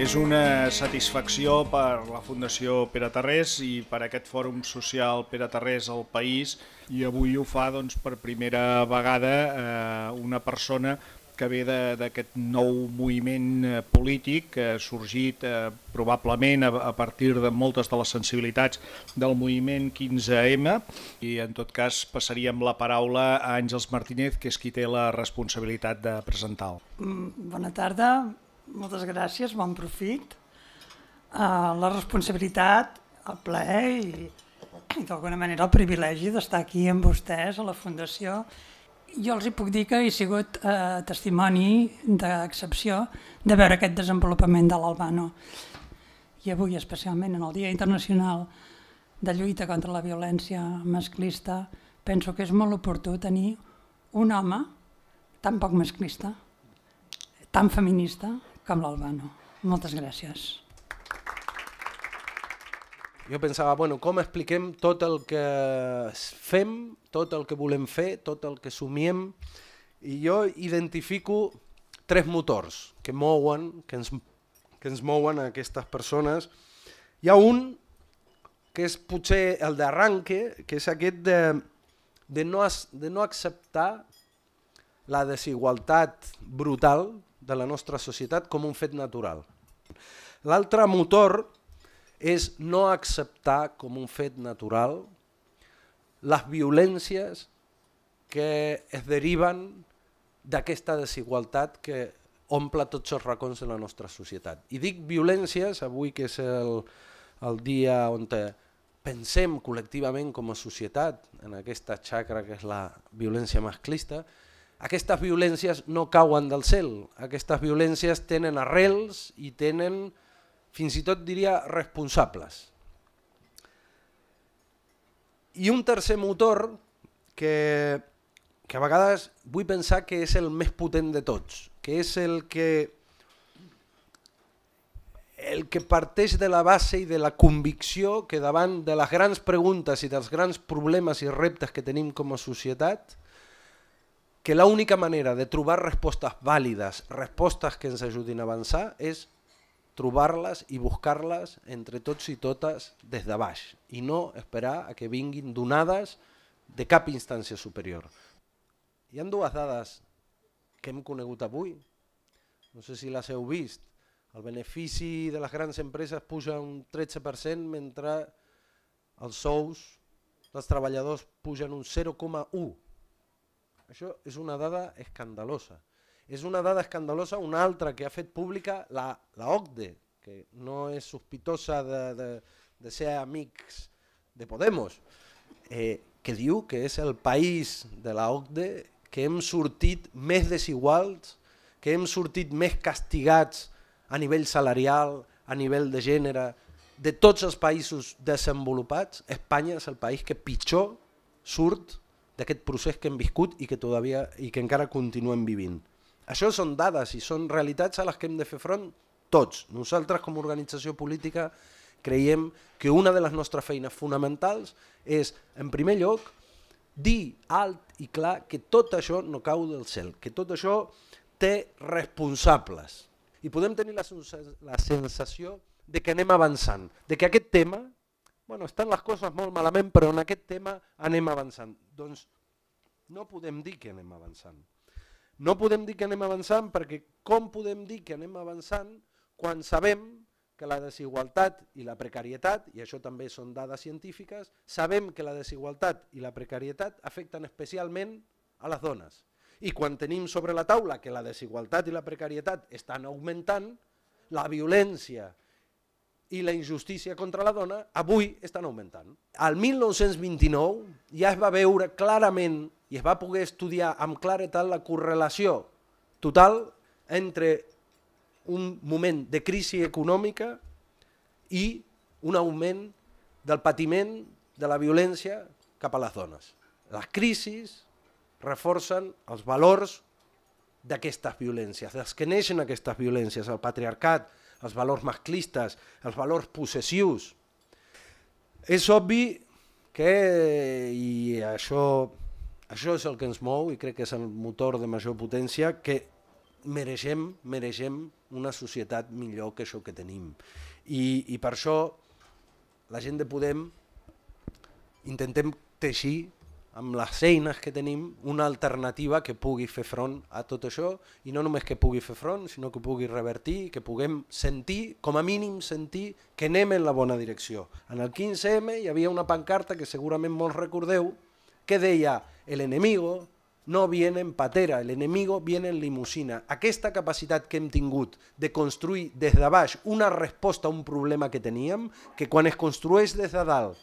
És una satisfacció per la Fundació Pere Terrés i per aquest fòrum social Pere Terrés al país i avui ho fa doncs, per primera vegada eh, una persona que ve d'aquest nou moviment eh, polític que ha sorgit eh, probablement a, a partir de moltes de les sensibilitats del moviment 15M i en tot cas passaríem la paraula a Àngels Martínez que és qui té la responsabilitat de presentar-lo. Mm, bona tarda, moltes gràcies, bon profit. Uh, la responsabilitat, el plaer i, i d'alguna manera el privilegi d'estar aquí amb vostès a la Fundació. Jo els hi puc dir que he sigut uh, testimoni d'excepció de veure aquest desenvolupament de l'Albano. I avui, especialment en el Dia Internacional de Lluita contra la Violència Masclista, penso que és molt oportú tenir un home tan poc masclista, tan feminista, que amb l'Albano. Moltes gràcies. Jo pensava, bueno, com expliquem tot el que fem, tot el que volem fer, tot el que somiem, i jo identifico tres motors que mouen, que ens, que ens mouen a aquestes persones. Hi ha un que és potser el d'arranque, que és aquest de, de, no, de no acceptar la desigualtat brutal de la nostra societat com un fet natural. L'altre motor és no acceptar com un fet natural les violències que es deriven d'aquesta desigualtat que omple tots els racons de la nostra societat. I dic violències, avui que és el, el dia on pensem col·lectivament com a societat en aquesta xacra que és la violència masclista, aquestes violències no cauen del cel, aquestes violències tenen arrels i tenen, fins i tot diria, responsables. I un tercer motor que, que a vegades vull pensar que és el més potent de tots, que és el que el que parteix de la base i de la convicció que davant de les grans preguntes i dels grans problemes i reptes que tenim com a societat, que l'única manera de trobar respostes vàlides, respostes que ens ajudin a avançar, és trobar-les i buscar-les entre tots i totes des de baix i no esperar a que vinguin donades de cap instància superior. Hi han dues dades que hem conegut avui, no sé si les heu vist, el benefici de les grans empreses puja un 13% mentre els sous dels treballadors pugen un 0,1%. Això és una dada escandalosa. És una dada escandalosa una altra que ha fet pública la, la OCDE, que no és sospitosa de, de, de ser amics de Podemos, eh, que diu que és el país de la OCDE que hem sortit més desiguals, que hem sortit més castigats a nivell salarial, a nivell de gènere, de tots els països desenvolupats, Espanya és el país que pitjor surt d'aquest procés que hem viscut i que, todavia, i que encara continuem vivint. Això són dades i són realitats a les que hem de fer front tots. Nosaltres com a organització política creiem que una de les nostres feines fonamentals és, en primer lloc, dir alt i clar que tot això no cau del cel, que tot això té responsables. I podem tenir la, la sensació de que anem avançant, de que aquest tema, bueno, estan les coses molt malament, però en aquest tema anem avançant. Doncs no podem dir que anem avançant. No podem dir que anem avançant perquè com podem dir que anem avançant quan sabem que la desigualtat i la precarietat, i això també són dades científiques, sabem que la desigualtat i la precarietat afecten especialment a les dones. I quan tenim sobre la taula que la desigualtat i la precarietat estan augmentant, la violència i la injustícia contra la dona avui estan augmentant. Al 1929 ja es va veure clarament i es va poder estudiar amb claretat la correlació total entre un moment de crisi econòmica i un augment del patiment de la violència cap a les dones. Les crisis reforcen els valors d'aquestes violències, dels que neixen aquestes violències, el patriarcat, els valors masclistes, els valors possessius. És obvi que, i això això és el que ens mou i crec que és el motor de major potència que mereixem, mereixem una societat millor que això que tenim. I, i per això la gent de Podem intentem teixir amb les eines que tenim una alternativa que pugui fer front a tot això i no només que pugui fer front, sinó que pugui revertir, que puguem sentir, com a mínim sentir, que anem en la bona direcció. En el 15M hi havia una pancarta que segurament molts recordeu, que deia el enemigo no viene en patera, el enemigo viene en limusina. Aquesta capacitat que hem tingut de construir des de baix una resposta a un problema que teníem, que quan es construeix des de dalt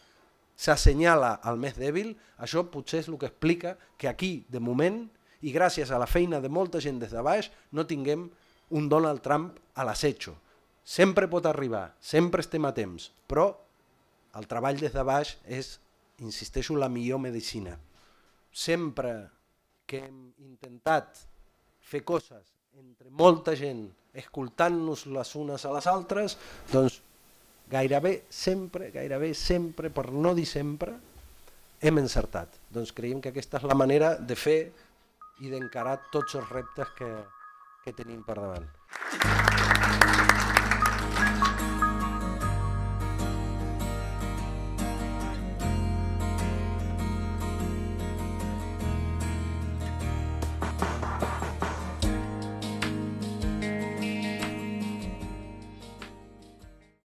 s'assenyala al més dèbil, això potser és el que explica que aquí, de moment, i gràcies a la feina de molta gent des de baix, no tinguem un Donald Trump a l'assetjo. Sempre pot arribar, sempre estem a temps, però el treball des de baix és insisteixo, la millor medicina. Sempre que hem intentat fer coses entre molta gent, escoltant-nos les unes a les altres, doncs gairebé sempre, gairebé sempre, per no dir sempre, hem encertat. Doncs creiem que aquesta és la manera de fer i d'encarar tots els reptes que, que tenim per davant. Aplausos